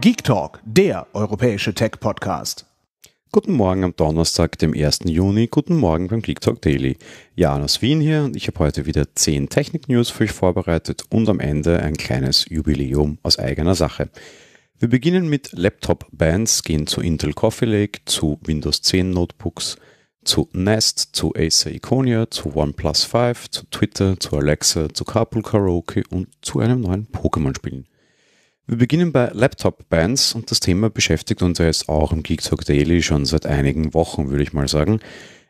Geek Talk, der europäische Tech-Podcast. Guten Morgen am Donnerstag, dem 1. Juni. Guten Morgen beim Geek Talk Daily. Jan aus Wien hier und ich habe heute wieder 10 Technik-News für euch vorbereitet und am Ende ein kleines Jubiläum aus eigener Sache. Wir beginnen mit Laptop-Bands, gehen zu Intel Coffee Lake, zu Windows 10 Notebooks, zu Nest, zu Acer Iconia, zu OnePlus 5, zu Twitter, zu Alexa, zu Carpool Karaoke und zu einem neuen pokémon spielen wir beginnen bei Laptop-Bands und das Thema beschäftigt uns jetzt auch im Geek Talk Daily schon seit einigen Wochen, würde ich mal sagen.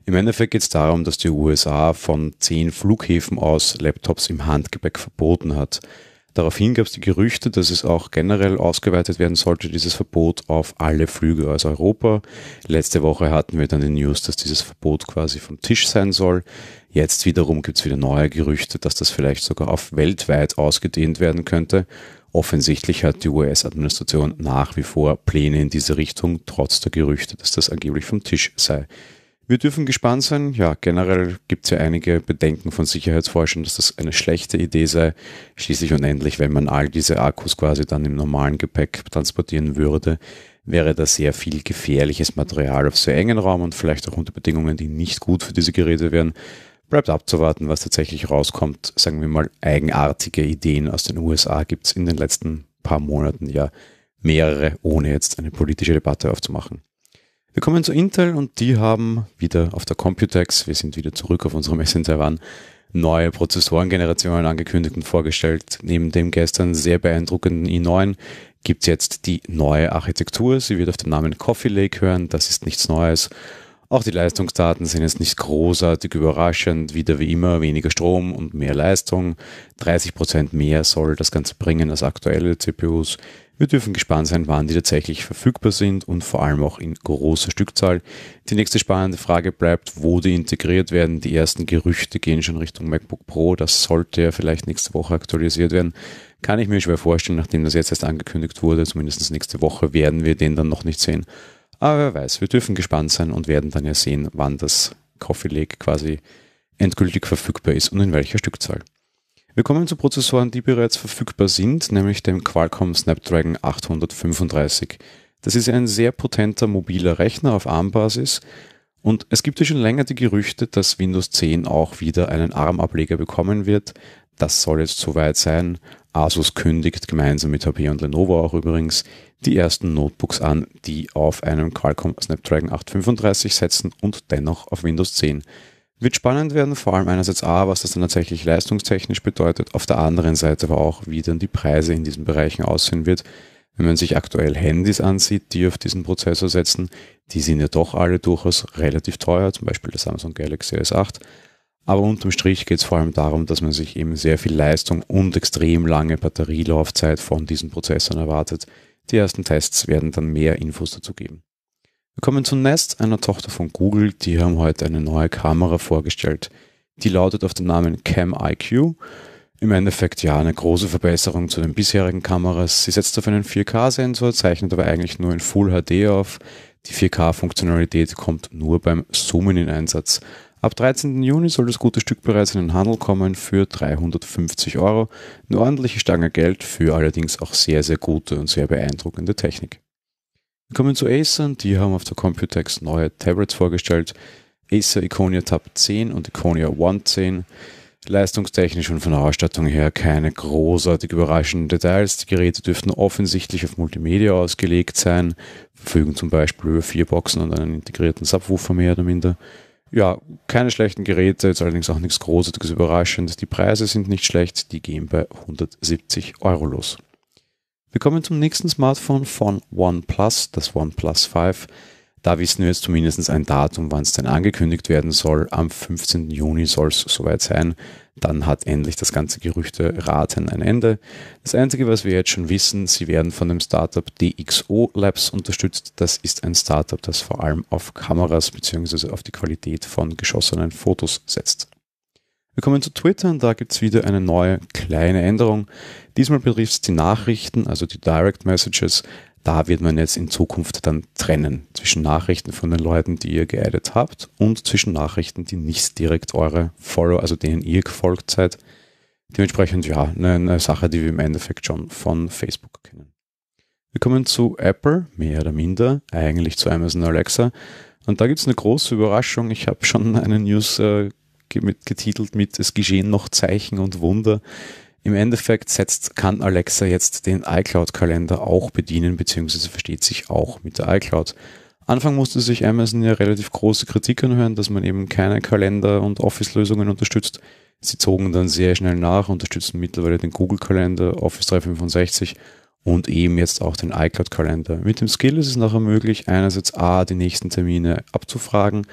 Im Endeffekt geht es darum, dass die USA von zehn Flughäfen aus Laptops im Handgepäck verboten hat. Daraufhin gab es die Gerüchte, dass es auch generell ausgeweitet werden sollte, dieses Verbot auf alle Flüge aus Europa. Letzte Woche hatten wir dann die News, dass dieses Verbot quasi vom Tisch sein soll. Jetzt wiederum gibt es wieder neue Gerüchte, dass das vielleicht sogar auf weltweit ausgedehnt werden könnte. Offensichtlich hat die US-Administration nach wie vor Pläne in diese Richtung, trotz der Gerüchte, dass das angeblich vom Tisch sei. Wir dürfen gespannt sein. Ja, generell gibt es ja einige Bedenken von Sicherheitsforschern, dass das eine schlechte Idee sei. Schließlich und endlich, wenn man all diese Akkus quasi dann im normalen Gepäck transportieren würde, wäre da sehr viel gefährliches Material auf sehr engen Raum und vielleicht auch unter Bedingungen, die nicht gut für diese Geräte wären. Bleibt abzuwarten, was tatsächlich rauskommt. Sagen wir mal, eigenartige Ideen aus den USA gibt es in den letzten paar Monaten ja mehrere, ohne jetzt eine politische Debatte aufzumachen. Wir kommen zu Intel und die haben wieder auf der Computex, wir sind wieder zurück auf unserem Messenger One, neue Prozessorengenerationen angekündigt und vorgestellt. Neben dem gestern sehr beeindruckenden i9 gibt es jetzt die neue Architektur. Sie wird auf den Namen Coffee Lake hören, das ist nichts Neues. Auch die Leistungsdaten sind jetzt nicht großartig überraschend. Wieder wie immer weniger Strom und mehr Leistung. 30% Prozent mehr soll das Ganze bringen als aktuelle CPUs. Wir dürfen gespannt sein, wann die tatsächlich verfügbar sind und vor allem auch in großer Stückzahl. Die nächste spannende Frage bleibt, wo die integriert werden. Die ersten Gerüchte gehen schon Richtung MacBook Pro. Das sollte ja vielleicht nächste Woche aktualisiert werden. Kann ich mir schwer vorstellen, nachdem das jetzt erst angekündigt wurde. Zumindest nächste Woche werden wir den dann noch nicht sehen. Aber wer weiß, wir dürfen gespannt sein und werden dann ja sehen, wann das Coffee Lake quasi endgültig verfügbar ist und in welcher Stückzahl. Wir kommen zu Prozessoren, die bereits verfügbar sind, nämlich dem Qualcomm Snapdragon 835. Das ist ein sehr potenter mobiler Rechner auf ARM-Basis und es gibt ja schon länger die Gerüchte, dass Windows 10 auch wieder einen ARM-Ableger bekommen wird. Das soll jetzt soweit sein, Asus kündigt gemeinsam mit HP und Lenovo auch übrigens die ersten Notebooks an, die auf einem Qualcomm Snapdragon 835 setzen und dennoch auf Windows 10. Wird spannend werden, vor allem einerseits A, was das dann tatsächlich leistungstechnisch bedeutet, auf der anderen Seite aber auch, wie dann die Preise in diesen Bereichen aussehen wird. Wenn man sich aktuell Handys ansieht, die auf diesen Prozessor setzen, die sind ja doch alle durchaus relativ teuer, zum Beispiel der Samsung Galaxy S8. Aber unterm Strich geht es vor allem darum, dass man sich eben sehr viel Leistung und extrem lange Batterielaufzeit von diesen Prozessoren erwartet. Die ersten Tests werden dann mehr Infos dazu geben. Wir kommen zu Nest, einer Tochter von Google. Die haben heute eine neue Kamera vorgestellt. Die lautet auf den Namen Cam IQ. Im Endeffekt ja eine große Verbesserung zu den bisherigen Kameras. Sie setzt auf einen 4K-Sensor, zeichnet aber eigentlich nur in Full HD auf. Die 4K-Funktionalität kommt nur beim Zoomen in Einsatz. Ab 13. Juni soll das gute Stück bereits in den Handel kommen für 350 Euro. Eine ordentliche Stange Geld für allerdings auch sehr, sehr gute und sehr beeindruckende Technik. Wir kommen zu Acer, die haben auf der Computex neue Tablets vorgestellt. Acer Iconia Tab 10 und Iconia One 10. Leistungstechnisch und von der Ausstattung her keine großartig überraschenden Details. Die Geräte dürften offensichtlich auf Multimedia ausgelegt sein, verfügen zum Beispiel über vier Boxen und einen integrierten Subwoofer mehr oder minder. Ja, keine schlechten Geräte, jetzt allerdings auch nichts Großartiges überraschend. Die Preise sind nicht schlecht, die gehen bei 170 Euro los. Wir kommen zum nächsten Smartphone von OnePlus, das OnePlus 5. Da wissen wir jetzt zumindest ein Datum, wann es denn angekündigt werden soll. Am 15. Juni soll es soweit sein. Dann hat endlich das ganze Gerüchte Raten ein Ende. Das Einzige, was wir jetzt schon wissen, sie werden von dem Startup DXO Labs unterstützt. Das ist ein Startup, das vor allem auf Kameras bzw. auf die Qualität von geschossenen Fotos setzt. Wir kommen zu Twitter und da gibt's wieder eine neue kleine Änderung. Diesmal betrifft es die Nachrichten, also die Direct Messages. Da wird man jetzt in Zukunft dann trennen zwischen Nachrichten von den Leuten, die ihr geaddet habt und zwischen Nachrichten, die nicht direkt eure Follower, also denen ihr gefolgt seid. Dementsprechend ja, eine Sache, die wir im Endeffekt schon von Facebook kennen. Wir kommen zu Apple, mehr oder minder, eigentlich zu Amazon Alexa. Und da gibt es eine große Überraschung. Ich habe schon eine News äh, getitelt mit Es geschehen noch Zeichen und Wunder. Im Endeffekt setzt, kann Alexa jetzt den iCloud-Kalender auch bedienen, beziehungsweise versteht sich auch mit der iCloud. Anfang musste sich Amazon ja relativ große Kritik anhören, dass man eben keine Kalender- und Office-Lösungen unterstützt. Sie zogen dann sehr schnell nach, unterstützen mittlerweile den Google-Kalender, Office 365 und eben jetzt auch den iCloud-Kalender. Mit dem Skill ist es nachher möglich, einerseits A, die nächsten Termine abzufragen,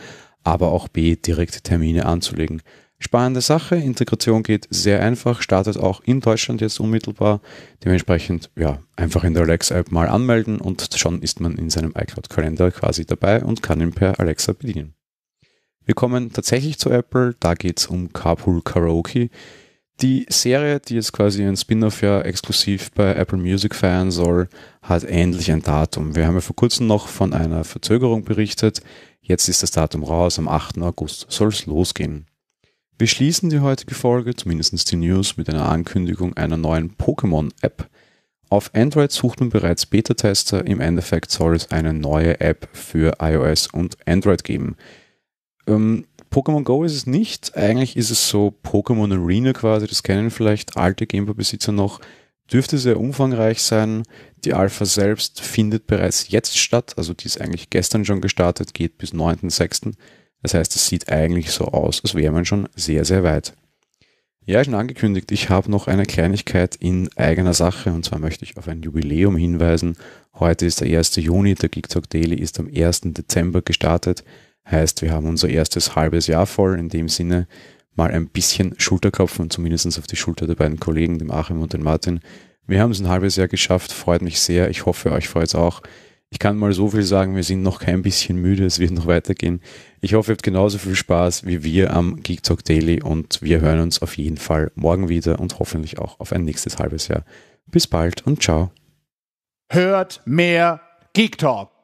aber auch B, direkte Termine anzulegen spannende Sache. Integration geht sehr einfach, startet auch in Deutschland jetzt unmittelbar. Dementsprechend, ja, einfach in der Alexa-App mal anmelden und schon ist man in seinem iCloud-Kalender quasi dabei und kann ihn per Alexa bedienen. Wir kommen tatsächlich zu Apple, da geht es um Carpool Karaoke. Die Serie, die jetzt quasi ein Spin-off ja exklusiv bei Apple Music feiern soll, hat endlich ein Datum. Wir haben ja vor kurzem noch von einer Verzögerung berichtet. Jetzt ist das Datum raus, am 8. August soll es losgehen. Wir schließen die heutige Folge, zumindest die News, mit einer Ankündigung einer neuen Pokémon-App. Auf Android sucht man bereits Beta-Tester. Im Endeffekt soll es eine neue App für iOS und Android geben. Ähm, Pokémon Go ist es nicht. Eigentlich ist es so Pokémon Arena quasi. Das kennen vielleicht alte Gameboy-Besitzer noch. Dürfte sehr umfangreich sein. Die Alpha selbst findet bereits jetzt statt. Also die ist eigentlich gestern schon gestartet, geht bis 9.6. Das heißt, es sieht eigentlich so aus, als wäre man schon sehr, sehr weit. Ja, schon angekündigt, ich habe noch eine Kleinigkeit in eigener Sache und zwar möchte ich auf ein Jubiläum hinweisen. Heute ist der 1. Juni, der Geektag Daily ist am 1. Dezember gestartet. Heißt, wir haben unser erstes halbes Jahr voll. In dem Sinne mal ein bisschen Schulterklopfen, zumindest auf die Schulter der beiden Kollegen, dem Achim und dem Martin. Wir haben es ein halbes Jahr geschafft, freut mich sehr. Ich hoffe, euch freut es auch. Ich kann mal so viel sagen, wir sind noch kein bisschen müde, es wird noch weitergehen. Ich hoffe, ihr habt genauso viel Spaß wie wir am Geek Talk Daily und wir hören uns auf jeden Fall morgen wieder und hoffentlich auch auf ein nächstes halbes Jahr. Bis bald und ciao. Hört mehr Geek Talk.